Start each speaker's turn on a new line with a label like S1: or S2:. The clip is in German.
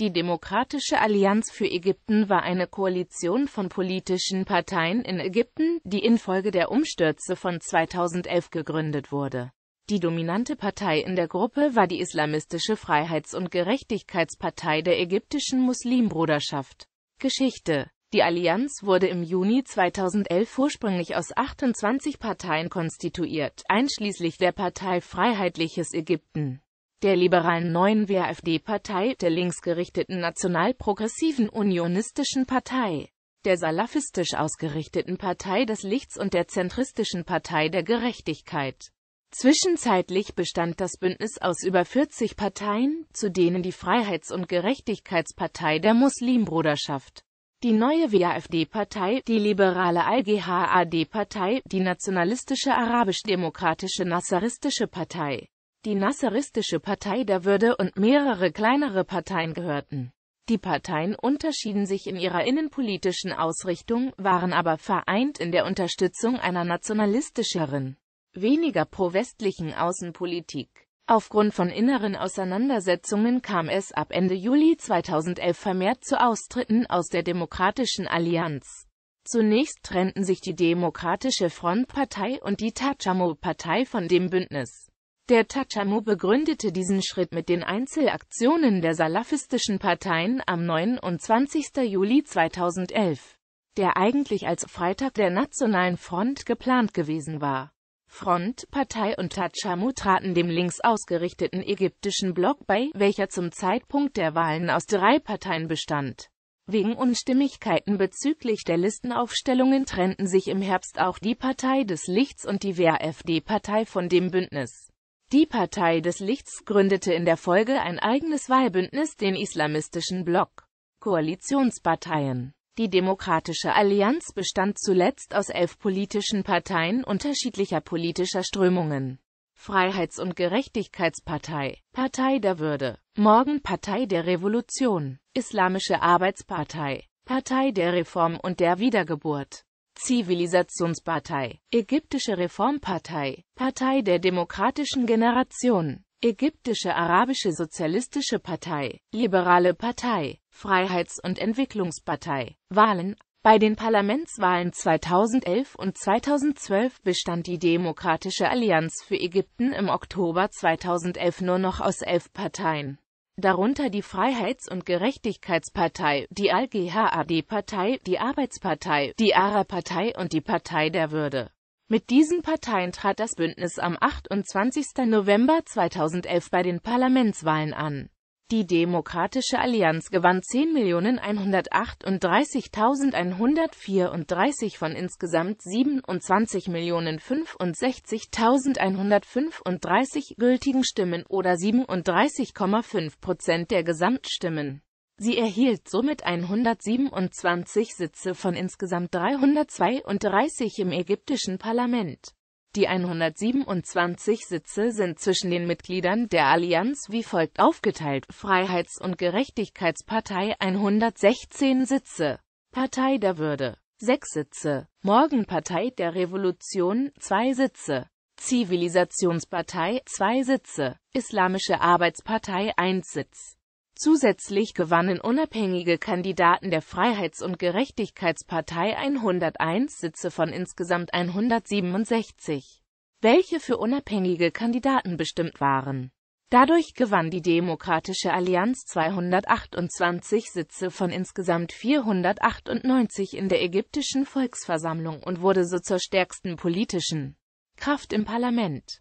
S1: Die Demokratische Allianz für Ägypten war eine Koalition von politischen Parteien in Ägypten, die infolge der Umstürze von 2011 gegründet wurde. Die dominante Partei in der Gruppe war die Islamistische Freiheits- und Gerechtigkeitspartei der ägyptischen Muslimbruderschaft. Geschichte Die Allianz wurde im Juni 2011 ursprünglich aus 28 Parteien konstituiert, einschließlich der Partei Freiheitliches Ägypten der liberalen Neuen WAFD-Partei, der linksgerichteten national-progressiven Unionistischen Partei, der salafistisch ausgerichteten Partei des Lichts und der zentristischen Partei der Gerechtigkeit. Zwischenzeitlich bestand das Bündnis aus über 40 Parteien, zu denen die Freiheits- und Gerechtigkeitspartei der Muslimbruderschaft, die neue WAFD-Partei, die liberale Al-Ghad-Partei, die nationalistische arabisch-demokratische Nasseristische Partei, die Nasseristische Partei der Würde und mehrere kleinere Parteien gehörten. Die Parteien unterschieden sich in ihrer innenpolitischen Ausrichtung, waren aber vereint in der Unterstützung einer nationalistischeren, weniger pro-westlichen Außenpolitik. Aufgrund von inneren Auseinandersetzungen kam es ab Ende Juli 2011 vermehrt zu Austritten aus der Demokratischen Allianz. Zunächst trennten sich die Demokratische Frontpartei und die Tatschamo-Partei von dem Bündnis. Der Tachamu begründete diesen Schritt mit den Einzelaktionen der salafistischen Parteien am 29. Juli 2011, der eigentlich als Freitag der Nationalen Front geplant gewesen war. Front, Partei und Tachamu traten dem links ausgerichteten ägyptischen Block bei, welcher zum Zeitpunkt der Wahlen aus drei Parteien bestand. Wegen Unstimmigkeiten bezüglich der Listenaufstellungen trennten sich im Herbst auch die Partei des Lichts und die WAFD-Partei von dem Bündnis. Die Partei des Lichts gründete in der Folge ein eigenes Wahlbündnis, den islamistischen Block. Koalitionsparteien die Demokratische Allianz bestand zuletzt aus elf politischen Parteien unterschiedlicher politischer Strömungen. Freiheits- und Gerechtigkeitspartei, Partei der Würde, Morgenpartei der Revolution, Islamische Arbeitspartei, Partei der Reform und der Wiedergeburt, Zivilisationspartei, Ägyptische Reformpartei, Partei der demokratischen Generation, Ägyptische Arabische Sozialistische Partei, Liberale Partei, Freiheits- und Entwicklungspartei, Wahlen. Bei den Parlamentswahlen 2011 und 2012 bestand die Demokratische Allianz für Ägypten im Oktober 2011 nur noch aus elf Parteien darunter die Freiheits- und Gerechtigkeitspartei, die Al-Ghad-Partei, die Arbeitspartei, die Ara-Partei und die Partei der Würde. Mit diesen Parteien trat das Bündnis am 28. November 2011 bei den Parlamentswahlen an die Demokratische Allianz gewann 10.138.134 von insgesamt 27.065.135 gültigen Stimmen oder 37,5 Prozent der Gesamtstimmen. Sie erhielt somit 127 Sitze von insgesamt 332 im ägyptischen Parlament die 127 Sitze sind zwischen den Mitgliedern der Allianz wie folgt aufgeteilt. Freiheits- und Gerechtigkeitspartei 116 Sitze, Partei der Würde 6 Sitze, Morgenpartei der Revolution 2 Sitze, Zivilisationspartei 2 Sitze, Islamische Arbeitspartei 1 Sitz. Zusätzlich gewannen unabhängige Kandidaten der Freiheits- und Gerechtigkeitspartei 101 Sitze von insgesamt 167, welche für unabhängige Kandidaten bestimmt waren. Dadurch gewann die Demokratische Allianz 228 Sitze von insgesamt 498 in der ägyptischen Volksversammlung und wurde so zur stärksten politischen Kraft im Parlament.